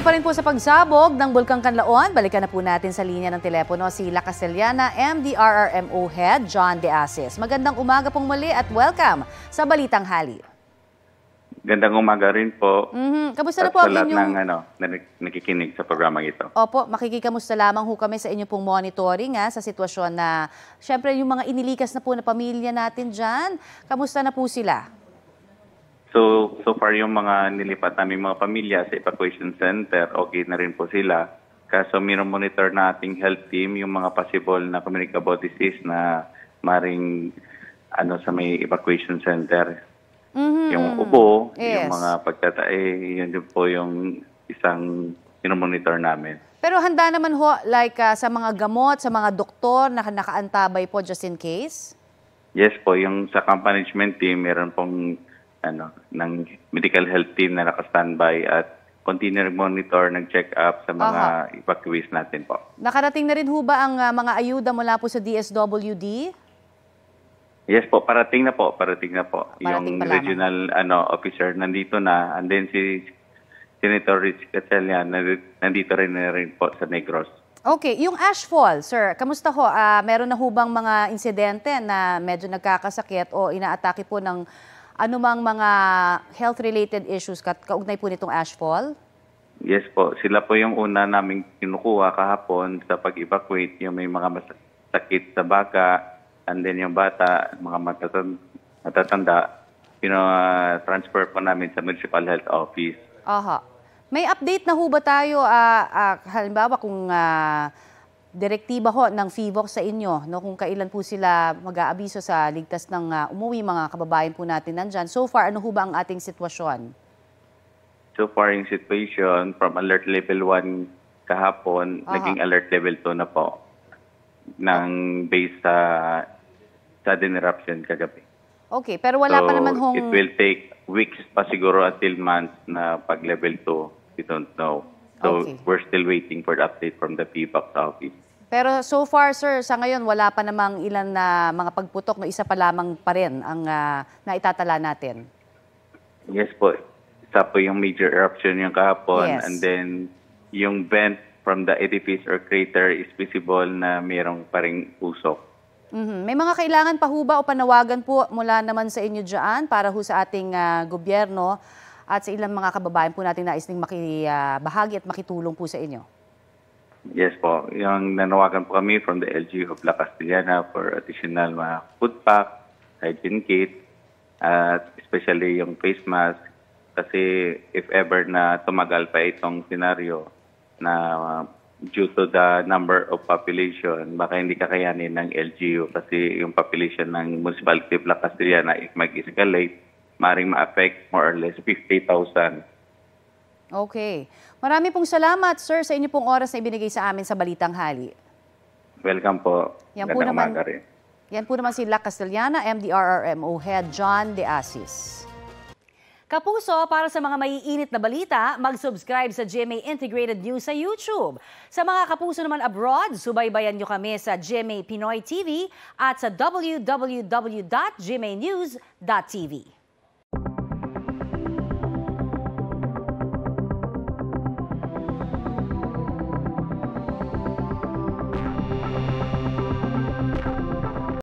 Patuloy pa rin po sa pagsabog ng Bulkang Kanlaon. Balikan na po natin sa linya ng telepono si La Castellana MDRRMO Head John De Asis. Magandang umaga pong muli at welcome sa Balitang Hali. Gandang umaga rin po. Mm-hmm. Kamusta na po ang inyong... ng ano, na nakikinig sa programang ito. Opo, makikikamusta lamang ho kami sa inyong pong monitoring ha, ah, sa sitwasyon na, syempre yung mga inilikas na po na pamilya natin dyan. Kamusta na po sila? So, so far yung mga nilipat namin mga pamilya sa evacuation center, okay na rin po sila. Kaso monitor na ating health team yung mga possible na communicable disease na maring ano sa may evacuation center. Mm-hmm. Yung ubo, yes. yung mga pagtatae, eh, yun din po yung isang monitor namin. Pero handa naman ho, like uh, sa mga gamot, sa mga doktor na nakaantabay po just in case? Yes po, yung sa camp management team, meron pong ano ng medical health team na naka-standby at continuing monitor, nag-check up sa mga Aha. evacuees natin po. Nakarating na rin ho ba ang uh, mga ayuda mula po sa DSWD? Yes po, parating na po, parating na po. Parating yung regional ano officer nandito na and then si Senator Rich Cachalian nandito rin na rin po sa Negros. Okay, yung ashfall, sir, kamusta ho? Uh, meron na hubang mga insidente na medyo nagkakasakit o inaatake po ng anumang mga health-related issues kat kaugnay po nitong ashfall? Yes po. Sila po yung una naming kinukuha kahapon sa pag-evacuate yung may mga sakit sa baka and then yung bata, mga matatanda, matatanda pinatransfer ah, po namin sa Municipal Health Office. Aha. May update na ho ba tayo? Uh, uh, halimbawa kung uh, direktiba ho ng FIVOC sa inyo no, kung kailan po sila mag-aabiso sa ligtas ng uh, umuwi mga kababayan po natin nandyan. So far, ano ho ba ang ating sitwasyon? So far, yung situation from alert level 1 kahapon, Aha. naging alert level 2 na po ng base sa sudden eruption kagabi. Okay, pero wala so, pa naman hong... it will take weeks pa siguro until months na pag level 2. We don't know. So okay. we're still waiting for the update from the PBAC office. Pero so far, sir, sa ngayon, wala pa namang ilan na mga pagputok, no isa pa lamang pa rin ang uh, naitatala natin. Yes po. Isa po yung major eruption yung kahapon. Yes. And then, yung vent from the edifice or crater is visible na mayroong pa rin usok. Mm-hmm. May mga kailangan pa ba o panawagan po mula naman sa inyo dyan para ho sa ating uh, gobyerno at sa ilang mga kababayan po natin nais ding makibahagi ah, at makitulong po sa inyo? Yes po. Yung nanawagan po kami from the LGU of La Castellana for additional mga uh, food pack, hygiene kit, at especially yung face mask. Kasi if ever na tumagal pa itong scenario na uh, due to the number of population, baka hindi kakayanin ng LGU kasi yung population ng Municipality of La Castellana, if mag-escalate, maring ma-affect more or less 50,000 Okay. Marami pong salamat, sir, sa inyo pong oras na ibinigay sa amin sa Balitang Hali. Welcome po. Yan po naman, yan po naman si La Castellana, MDRRMO Head John De Asis. Kapuso, para sa mga maiinit na balita, mag-subscribe sa GMA Integrated News sa YouTube. Sa mga kapuso naman abroad, subaybayan nyo kami sa GMA Pinoy TV at sa www.gmanews.tv.